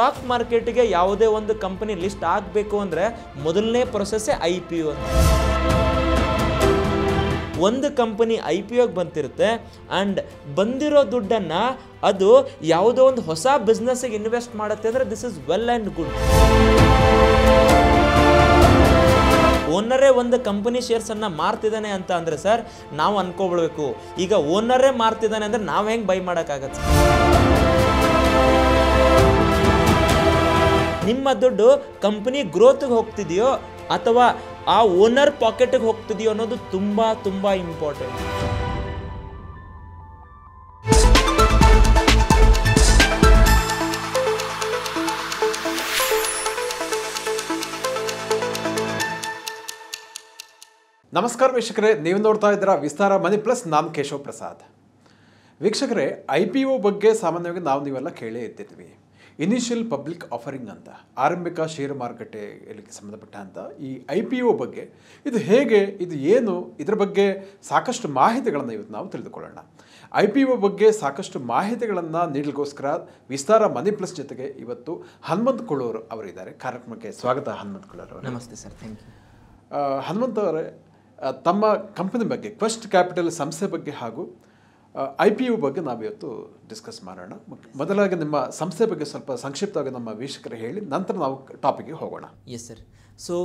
stock ಮಾರ್ಕೆಟ್ಗೆ ಯಾವುದೇ ಒಂದು ಕಂಪನಿ ಲಿಸ್ಟ್ ಆಗಬೇಕು ಅಂದರೆ ಮೊದಲನೇ ಪ್ರೊಸೆಸ್ಸೇ ಐ ಪಿ ಯು ಒಂದು ಕಂಪನಿ ಐ ಪಿ ಒಗೆ ಬಂತಿರುತ್ತೆ ಆ್ಯಂಡ್ ಬಂದಿರೋ ದುಡ್ಡನ್ನು ಅದು ಯಾವುದೋ ಒಂದು ಹೊಸ ಬಿಸ್ನೆಸ್ಸಿಗೆ ಇನ್ವೆಸ್ಟ್ ಮಾಡುತ್ತೆ ಅಂದರೆ this is well and good ಓನರೇ ಒಂದು ಕಂಪನಿ ಶೇರ್ಸನ್ನು ಮಾರ್ತಿದ್ದಾನೆ ಅಂತ ಅಂದರೆ ಸರ್ ನಾವು ಅನ್ಕೋಬಿಡ್ಬೇಕು ಈಗ ಓನರೇ ಮಾರ್ತಿದ್ದಾನೆ ಅಂದರೆ ನಾವು ಹೆಂಗೆ ಬೈ ಮಾಡೋಕ್ಕಾಗತ್ತೆ ನಿಮ್ಮ ದುಡ್ಡು ಕಂಪ್ನಿ ಗ್ರೋತ್ಗೆ ಹೋಗ್ತಿದೆಯೋ ಅಥವಾ ಆ ಓನರ್ ಪಾಕೆಟ್ಗೆ ಹೋಗ್ತಿದೆಯೋ ಅನ್ನೋದು ತುಂಬ ತುಂಬ ಇಂಪಾರ್ಟೆಂಟ್ ನಮಸ್ಕಾರ ವೀಕ್ಷಕರೇ ನೀವು ನೋಡ್ತಾ ಇದ್ದೀರಾ ವಿಸ್ತಾರ ಮನಿ ಪ್ಲಸ್ ನಾಮಕೇಶವ ಕೇಶವ್ ಪ್ರಸಾದ್ ವೀಕ್ಷಕರೇ ಐ ಪಿ ಒ ಬಗ್ಗೆ ಸಾಮಾನ್ಯವಾಗಿ ನಾವು ನೀವೆಲ್ಲ ಕೇಳೇ ಇರ್ತಿದ್ವಿ ಇನಿಷಿಯಲ್ ಪಬ್ಲಿಕ್ ಆಫರಿಂಗ್ ಅಂತ ಆರಂಭಿಕ ಷೇರು ಮಾರುಕಟ್ಟೆಗೆ ಸಂಬಂಧಪಟ್ಟಂಥ ಈ ಐ ಪಿ ಒ ಬಗ್ಗೆ ಇದು ಹೇಗೆ ಇದು ಏನು ಇದರ ಬಗ್ಗೆ ಸಾಕಷ್ಟು ಮಾಹಿತಿಗಳನ್ನು ಇವತ್ತು ನಾವು ತಿಳಿದುಕೊಳ್ಳೋಣ ಐ ಪಿ ಒ ಬಗ್ಗೆ ಸಾಕಷ್ಟು ಮಾಹಿತಿಗಳನ್ನು ನೀಡಲಿಕ್ಕೋಸ್ಕರ ವಿಸ್ತಾರ ಮನಿ ಪ್ಲಸ್ ಜೊತೆಗೆ ಇವತ್ತು ಹನುಮಂತ್ ಕುಳೂರು ಅವರಿದ್ದಾರೆ ಕಾರ್ಯಕ್ರಮಕ್ಕೆ ಸ್ವಾಗತ ಹನುಮಂತ್ ಕುಳೂರು ಅವರು ನಮಸ್ತೆ ಸರ್ ಥ್ಯಾಂಕ್ ಯು ಹನುಮಂತ್ ಅವರೇ ತಮ್ಮ ಕಂಪನಿ ಬಗ್ಗೆ ಕ್ವೆಸ್ಟ್ ಕ್ಯಾಪಿಟಲ್ ಸಂಸ್ಥೆ ಬಗ್ಗೆ ಹಾಗೂ ಐ ಪಿ ಯು ಬಗ್ಗೆ ನಾವು ಇವತ್ತು ಡಿಸ್ಕಸ್ ಮಾಡೋಣ ಮೊದಲಾಗಿ ನಿಮ್ಮ ಸಂಸ್ಥೆ ಬಗ್ಗೆ ಸ್ವಲ್ಪ ಸಂಕ್ಷಿಪ್ತವಾಗಿ ನಮ್ಮ ವೀಕ್ಷಕರು ಹೇಳಿ ನಂತರ ನಾವು ಟಾಪಿಕ್ಗೆ ಹೋಗೋಣ ಎಸ್ ಸರ್ ಸೊ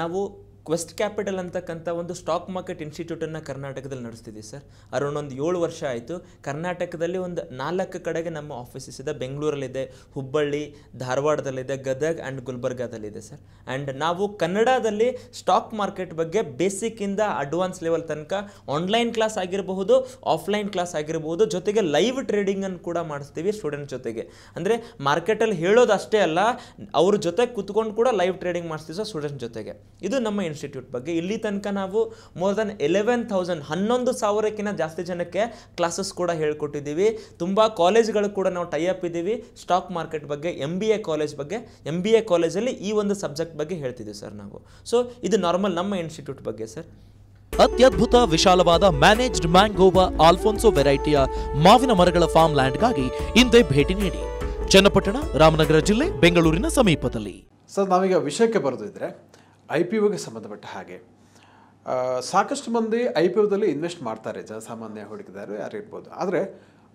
ನಾವು ಕ್ವೆಸ್ಟ್ ಕ್ಯಾಪಿಟಲ್ ಅಂತಕ್ಕಂಥ ಒಂದು ಸ್ಟಾಕ್ ಮಾರ್ಕೆಟ್ ಇನ್ಸ್ಟಿಟ್ಯೂಟನ್ನು ಕರ್ನಾಟಕದಲ್ಲಿ ನಡೆಸ್ತಿದ್ದೀವಿ ಸರ್ ಅರೌಂಡ್ ಒಂದು ಏಳು ವರ್ಷ ಆಯಿತು ಕರ್ನಾಟಕದಲ್ಲಿ ಒಂದು ನಾಲ್ಕು ಕಡೆಗೆ ನಮ್ಮ ಆಫೀಸಸ್ ಇದೆ ಬೆಂಗಳೂರಲ್ಲಿದೆ ಹುಬ್ಬಳ್ಳಿ ಧಾರವಾಡದಲ್ಲಿದೆ ಗದಗ್ ಆ್ಯಂಡ್ ಗುಲ್ಬರ್ಗಾದಲ್ಲಿದೆ ಸರ್ ಆ್ಯಂಡ್ ನಾವು ಕನ್ನಡದಲ್ಲಿ ಸ್ಟಾಕ್ ಮಾರ್ಕೆಟ್ ಬಗ್ಗೆ ಬೇಸಿಕ್ಕಿಂದ ಅಡ್ವಾನ್ಸ್ ಲೆವೆಲ್ ತನಕ ಆನ್ಲೈನ್ ಕ್ಲಾಸ್ ಆಗಿರಬಹುದು ಆಫ್ಲೈನ್ ಕ್ಲಾಸ್ ಆಗಿರಬಹುದು ಜೊತೆಗೆ ಲೈವ್ ಟ್ರೇಡಿಂಗನ್ನು ಕೂಡ ಮಾಡಿಸ್ತೀವಿ ಸ್ಟೂಡೆಂಟ್ ಜೊತೆಗೆ ಅಂದರೆ ಮಾರ್ಕೆಟಲ್ಲಿ ಹೇಳೋದು ಅಷ್ಟೇ ಅಲ್ಲ ಅವ್ರ ಜೊತೆ ಕುತ್ಕೊಂಡು ಕೂಡ ಲೈವ್ ಟ್ರೇಡಿಂಗ್ ಮಾಡಿಸ್ತೀವಿ ಸರ್ ಸ್ಟೂಡೆಂಟ್ ಜೊತೆಗೆ ಇದು ನಮ್ಮ ಇನ್ಸ್ಟಿಟ್ಯೂಟ್ ಬಗ್ಗೆ ಇಲ್ಲಿ ತನಕ ನಾವು ಮೋರ್ ದನ್ ಎಲೆವೆನ್ ಥೌಸಂಡ್ ಹನ್ನೊಂದು ಸಾವಿರಕ್ಕಿಂತ ಜಾಸ್ತಿ ಜನಕ್ಕೆ ಕ್ಲಾಸಸ್ ಕೂಡ ಹೇಳ್ಕೊಟ್ಟಿದ್ದೀವಿ ತುಂಬ ಕಾಲೇಜ್ಗಳು ಕೂಡ ನಾವು ಟೈಅಪ್ ಇದ್ದೀವಿ ಸ್ಟಾಕ್ ಮಾರ್ಕೆಟ್ ಬಗ್ಗೆ ಎಮ್ ಬಿ ಎ ಕಾಲೇಜ್ ಬಗ್ಗೆ ಎಮ್ ಬಿ ಎ ಕಾಲೇಜಲ್ಲಿ ಈ ಒಂದು ಸಬ್ಜೆಕ್ಟ್ ಬಗ್ಗೆ ಹೇಳ್ತಿದ್ದೀವಿ ಸರ್ ನಾವು ಸೊ ಇದು ನಾರ್ಮಲ್ ನಮ್ಮ ಇನ್ಸ್ಟಿಟ್ಯೂಟ್ ಬಗ್ಗೆ ಸರ್ ಅತ್ಯದ್ಭುತ ವಿಶಾಲವಾದ ಮ್ಯಾನೇಜ್ಡ್ ಮ್ಯಾಂಗೋವಾ ಆಲ್ಫೋನ್ಸೋ ವೆರೈಟಿಯ ಮಾವಿನ ಮರಗಳ ಫಾರ್ಮ್ ಲ್ಯಾಂಡ್ಗಾಗಿ ಹಿಂದೆ ಭೇಟಿ ನೀಡಿ ಚನ್ನಪಟ್ಟಣ ರಾಮನಗರ ಜಿಲ್ಲೆ ಬೆಂಗಳೂರಿನ ಸಮೀಪದಲ್ಲಿ ಸರ್ ನಾವೀಗ ವಿಷಯಕ್ಕೆ ಬರೆದಿದ್ರೆ ಐ ಪಿ ಒಗೆ ಸಂಬಂಧಪಟ್ಟ ಹಾಗೆ ಸಾಕಷ್ಟು ಮಂದಿ ಐ ಪಿ ಒದಲ್ಲಿ ಇನ್ವೆಸ್ಟ್ ಮಾಡ್ತಾರೆ ಜನಸಾಮಾನ್ಯ ಹೂಡಿಕೆದಾರರು ಯಾರು ಇರ್ಬೋದು ಆದರೆ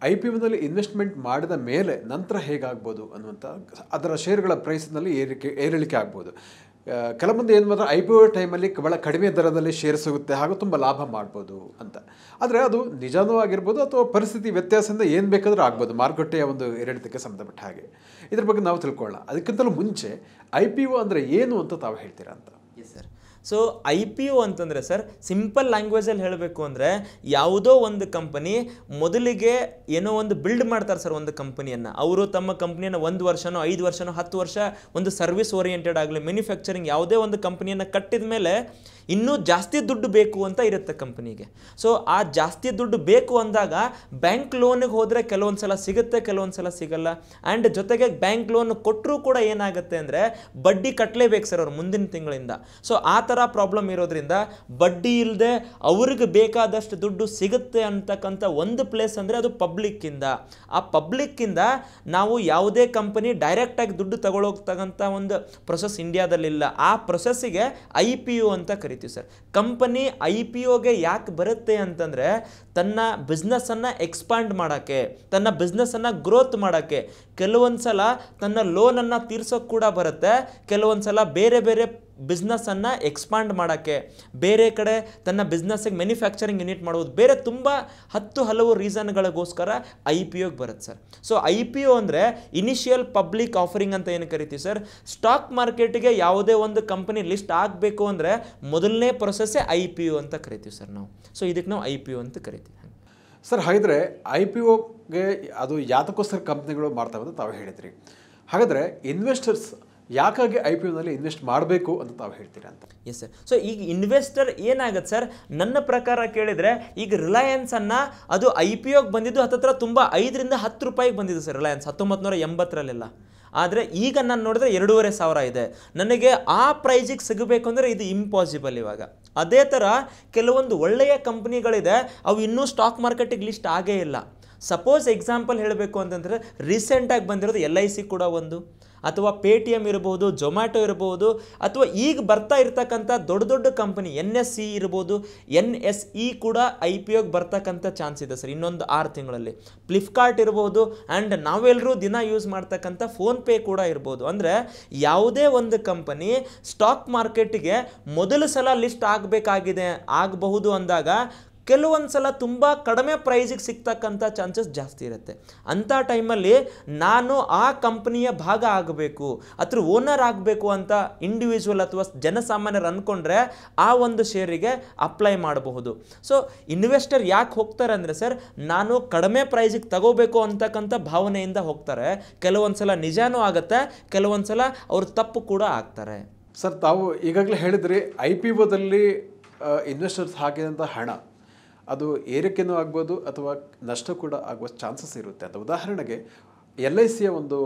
ಐ ಪಿ ಒದಲ್ಲಿ ಇನ್ವೆಸ್ಟ್ಮೆಂಟ್ ಮಾಡಿದ ಮೇಲೆ ನಂತರ ಹೇಗಾಗ್ಬೋದು ಅನ್ನುವಂಥ ಅದರ ಶೇರ್ಗಳ ಪ್ರೈಸ್ನಲ್ಲಿ ಏರಿಕೆ ಏರಿಳಿಕೆ ಆಗ್ಬೋದು ಕೆಲವೊಂದು ಏನು ಮಾತ್ರ ಐ ಪಿ ಒ ಟೈಮಲ್ಲಿ ಬಹಳ ಕಡಿಮೆ ದರದಲ್ಲಿ ಶೇರ್ ಸಿಗುತ್ತೆ ಹಾಗೂ ತುಂಬ ಲಾಭ ಮಾಡ್ಬೋದು ಅಂತ ಆದರೆ ಅದು ನಿಜಾನೂ ಆಗಿರ್ಬೋದು ಅಥವಾ ಪರಿಸ್ಥಿತಿ ವ್ಯತ್ಯಾಸದಿಂದ ಏನು ಬೇಕಾದರೂ ಆಗ್ಬೋದು ಮಾರುಕಟ್ಟೆಯ ಒಂದು ಏರಿಳಿತಕ್ಕೆ ಸಂಬಂಧಪಟ್ಟ ಹಾಗೆ ಇದ್ರ ಬಗ್ಗೆ ನಾವು ತಿಳ್ಕೊಳ್ಳೋಣ ಅದಕ್ಕಿಂತಲೂ ಮುಂಚೆ ಐ ಪಿ ಒ ಅಂದರೆ ಏನು ಅಂತ ತಾವು ಹೇಳ್ತೀರಾ ಅಂತ ಸೊ ಐ ಪಿ ಒ ಅಂತಂದರೆ ಸರ್ ಸಿಂಪಲ್ ಲ್ಯಾಂಗ್ವೇಜಲ್ಲಿ ಹೇಳಬೇಕು ಅಂದರೆ ಯಾವುದೋ ಒಂದು ಕಂಪನಿ ಮೊದಲಿಗೆ ಏನೋ ಒಂದು ಬಿಲ್ಡ್ ಮಾಡ್ತಾರೆ ಸರ್ ಒಂದು ಕಂಪನಿಯನ್ನು ಅವರು ತಮ್ಮ ಕಂಪ್ನಿಯನ್ನು ಒಂದು ವರ್ಷನೋ ಐದು ವರ್ಷನೋ ಹತ್ತು ವರ್ಷ ಒಂದು ಸರ್ವಿಸ್ ಓರಿಯೆಂಟೆಡ್ ಆಗಲಿ ಮ್ಯಾನುಫ್ಯಾಕ್ಚರಿಂಗ್ ಯಾವುದೇ ಒಂದು ಕಂಪ್ನಿಯನ್ನು ಕಟ್ಟಿದ ಮೇಲೆ ಇನ್ನೂ ಜಾಸ್ತಿ ದುಡ್ಡು ಬೇಕು ಅಂತ ಇರುತ್ತೆ ಕಂಪ್ನಿಗೆ ಸೊ ಆ ಜಾಸ್ತಿ ದುಡ್ಡು ಬೇಕು ಅಂದಾಗ ಬ್ಯಾಂಕ್ ಲೋನಿಗೆ ಹೋದರೆ ಕೆಲವೊಂದು ಸಲ ಸಿಗುತ್ತೆ ಕೆಲವೊಂದು ಸಲ ಸಿಗಲ್ಲ ಆ್ಯಂಡ್ ಜೊತೆಗೆ ಬ್ಯಾಂಕ್ ಲೋನ್ ಕೊಟ್ಟರೂ ಕೂಡ ಏನಾಗುತ್ತೆ ಅಂದರೆ ಬಡ್ಡಿ ಕಟ್ಟಲೇಬೇಕು ಸರ್ ಅವ್ರು ಮುಂದಿನ ತಿಂಗಳಿಂದ ಸೊ ಆ ಥರ ಪ್ರಾಬ್ಲಮ್ ಇರೋದ್ರಿಂದ ಬಡ್ಡಿ ಇಲ್ಲದೆ ಅವ್ರಿಗೆ ಬೇಕಾದಷ್ಟು ದುಡ್ಡು ಸಿಗುತ್ತೆ ಅಂತಕ್ಕಂಥ ಒಂದು ಪ್ಲೇಸ್ ಅಂದರೆ ಅದು ಪಬ್ಲಿಕ್ಕಿಂದ ಆ ಪಬ್ಲಿಕ್ಕಿಂದ ನಾವು ಯಾವುದೇ ಕಂಪನಿ ಡೈರೆಕ್ಟಾಗಿ ದುಡ್ಡು ತಗೊಳ್ಳೋಗ್ತಕ್ಕಂಥ ಒಂದು ಪ್ರೊಸೆಸ್ ಇಂಡಿಯಾದಲ್ಲಿಲ್ಲ ಆ ಪ್ರೊಸೆಸ್ಸಿಗೆ ಐ ಪಿ ಯು ಅಂತ ಕರಿ ಕರಿತೀವಿ ಸರ್ ಕಂಪನಿ ಐ ಪಿ ಒಗೆ ಯಾಕೆ ಬರುತ್ತೆ ಅಂತಂದರೆ ತನ್ನ ಬಿಸ್ನೆಸ್ಸನ್ನು ಎಕ್ಸ್ಪಾಂಡ್ ಮಾಡೋಕ್ಕೆ ತನ್ನ ಬಿಸ್ನೆಸ್ಸನ್ನು ಗ್ರೋತ್ ಮಾಡೋಕ್ಕೆ ಕೆಲವೊಂದು ಸಲ ತನ್ನ ಲೋನನ್ನು ತೀರ್ಸೋಕ್ಕೆ ಕೂಡ ಬರುತ್ತೆ ಕೆಲವೊಂದು ಸಲ ಬೇರೆ ಬೇರೆ ಬಿಸ್ನೆಸ್ಸನ್ನು ಎಕ್ಸ್ಪಾಂಡ್ ಮಾಡೋಕ್ಕೆ ಬೇರೆ ಕಡೆ ತನ್ನ ಬಿಸ್ನೆಸ್ಸಿಗೆ ಮ್ಯಾನುಫ್ಯಾಕ್ಚರಿಂಗ್ ಯೂನಿಟ್ ಮಾಡುವುದು ಬೇರೆ ತುಂಬ ಹತ್ತು ಹಲವು ರೀಸನ್ಗಳಿಗೋಸ್ಕರ ಐ ಪಿ ಒಗೆ ಬರುತ್ತೆ sir so I P O ಅಂದರೆ ಇನಿಷಿಯಲ್ ಪಬ್ಲಿಕ್ ಆಫರಿಂಗ್ ಅಂತ ಏನು ಕರಿತೀವಿ ಸರ್ ಸ್ಟಾಕ್ ಮಾರ್ಕೆಟಿಗೆ ಯಾವುದೇ ಒಂದು ಕಂಪನಿ ಲಿಸ್ಟ್ ಆಗಬೇಕು ಅಂದರೆ ಮೊದಲನೇ ಪ್ರೊಸೆಸ್ಸೇ ಐ ಪಿ ಒ ಅಂತ ಕರಿತೀವಿ ಸರ್ ನಾವು ಸೊ ಇದಕ್ಕೆ ನಾವು ಐ ಪಿ ಒ ಅಂತ ಕರಿತೀವಿ ಸರ್ ಹಾಗಿದ್ರೆ ಐ ಪಿ ಒ ಗೆ ಅದು ಯಾತಕ್ಕೋಸ್ಕರ ಕಂಪ್ನಿಗಳು ಮಾಡ್ತವೆ ಅಂತ ತಾವು ಹೇಳಿದ್ರಿ ಹಾಗಾದರೆ ಇನ್ವೆಸ್ಟರ್ಸ್ ಯಾಕಾಗಿ ಐ ಪಿ ಒನಲ್ಲಿ ಇನ್ವೆಸ್ಟ್ ಮಾಡಬೇಕು ಅಂತ ತಾವು ಹೇಳ್ತೀರಾ ಅಂತ ಎಸ್ ಸರ್ ಸೊ ಈಗ ಇನ್ವೆಸ್ಟರ್ ಏನಾಗುತ್ತೆ ಸರ್ ನನ್ನ ಪ್ರಕಾರ ಕೇಳಿದರೆ ಈಗ ರಿಲಯನ್ಸನ್ನು ಅದು ಐ ಪಿ ಒಗೆ ಬಂದಿದ್ದು ಹತ್ತತ್ರ ತುಂಬ ಐದರಿಂದ ಹತ್ತು ರೂಪಾಯಿಗೆ ಬಂದಿದ್ದು ಸರ್ ರಿಲಯನ್ಸ್ ಹತ್ತೊಂಬತ್ತು ನೂರ ಎಂಬತ್ತರಲ್ಲೆಲ್ಲ ಆದರೆ ಈಗ ನಾನು ನೋಡಿದ್ರೆ ಎರಡೂವರೆ ಸಾವಿರ ಇದೆ ನನಗೆ ಆ ಪ್ರೈಜಿಗೆ ಸಿಗಬೇಕು ಅಂದರೆ ಇದು ಇಂಪಾಸಿಬಲ್ ಇವಾಗ ಅದೇ ಥರ ಕೆಲವೊಂದು ಒಳ್ಳೆಯ ಕಂಪ್ನಿಗಳಿದೆ ಅವು ಇನ್ನೂ ಸ್ಟಾಕ್ ಮಾರ್ಕೆಟಿಗೆ ಲಿಸ್ಟ್ ಆಗೇ ಇಲ್ಲ ಸಪೋಸ್ ಎಕ್ಸಾಂಪಲ್ ಹೇಳಬೇಕು ಅಂತಂದರೆ ರೀಸೆಂಟಾಗಿ ಬಂದಿರೋದು ಎಲ್ ಐ ಸಿ ಕೂಡ ಒಂದು ಅಥವಾ ಪೇ ಟಿ ಎಮ್ ಇರ್ಬೋದು ಜೊಮ್ಯಾಟೊ ಇರ್ಬೋದು ಅಥವಾ ಈಗ ಬರ್ತಾ ಇರ್ತಕ್ಕಂಥ ದೊಡ್ಡ ದೊಡ್ಡ ಕಂಪನಿ ಎನ್ ಎಸ್ ಸಿ ಇರ್ಬೋದು ಎನ್ ಎಸ್ ಇ ಕೂಡ ಐ ಪಿ ಒಗೆ ಬರ್ತಕ್ಕಂಥ ಚಾನ್ಸ್ ಇದೆ ಸರ್ ಇನ್ನೊಂದು ಆರು ತಿಂಗಳಲ್ಲಿ ಫ್ಲಿಪ್ಕಾರ್ಟ್ ಇರ್ಬೋದು ಆ್ಯಂಡ್ ನಾವೆಲ್ಲರೂ ದಿನ ಯೂಸ್ ಮಾಡ್ತಕ್ಕಂಥ ಫೋನ್ಪೇ ಕೂಡ ಇರ್ಬೋದು ಅಂದರೆ ಯಾವುದೇ ಒಂದು ಕಂಪನಿ ಸ್ಟಾಕ್ ಮಾರ್ಕೆಟಿಗೆ ಮೊದಲು ಸಲ ಲಿಸ್ಟ್ ಆಗಬೇಕಾಗಿದೆ ಆಗಬಹುದು ಅಂದಾಗ ಕೆಲವೊಂದು ಸಲ ತುಂಬ ಕಡಿಮೆ ಪ್ರೈಸಿಗೆ ಸಿಗ್ತಕ್ಕಂಥ ಚಾನ್ಸಸ್ ಜಾಸ್ತಿ ಇರುತ್ತೆ ಅಂಥ ಟೈಮಲ್ಲಿ ನಾನು ಆ ಕಂಪ್ನಿಯ ಭಾಗ ಆಗಬೇಕು ಅದ್ರ ಓನರ್ ಆಗಬೇಕು ಅಂತ ಇಂಡಿವಿಜುವಲ್ ಅಥವಾ ಜನಸಾಮಾನ್ಯರು ಅಂದ್ಕೊಂಡ್ರೆ ಆ ಒಂದು ಶೇರಿಗೆ ಅಪ್ಲೈ ಮಾಡಬಹುದು ಸೊ ಇನ್ವೆಸ್ಟರ್ ಯಾಕೆ ಹೋಗ್ತಾರೆ ಅಂದರೆ ಸರ್ ನಾನು ಕಡಿಮೆ ಪ್ರೈಸಿಗೆ ತಗೋಬೇಕು ಅಂತಕ್ಕಂಥ ಭಾವನೆಯಿಂದ ಹೋಗ್ತಾರೆ ಕೆಲವೊಂದು ಸಲ ನಿಜಾನೂ ಆಗುತ್ತೆ ಕೆಲವೊಂದು ಸಲ ಅವರು ತಪ್ಪು ಕೂಡ ಆಗ್ತಾರೆ ಸರ್ ತಾವು ಈಗಾಗಲೇ ಹೇಳಿದ್ರಿ ಐ ಪಿ ಒದಲ್ಲಿ ಇನ್ವೆಸ್ಟರ್ಸ್ ಹಾಕಿದಂಥ ಹಣ ಅದು ಏರಿಕೆನೂ ಆಗ್ಬೋದು ಅಥವಾ ನಷ್ಟ ಕೂಡ ಆಗುವ ಚಾನ್ಸಸ್ ಇರುತ್ತೆ ಅಂತ ಉದಾಹರಣೆಗೆ ಎಲ್ ಐ ಸಿಯ ಒಂದು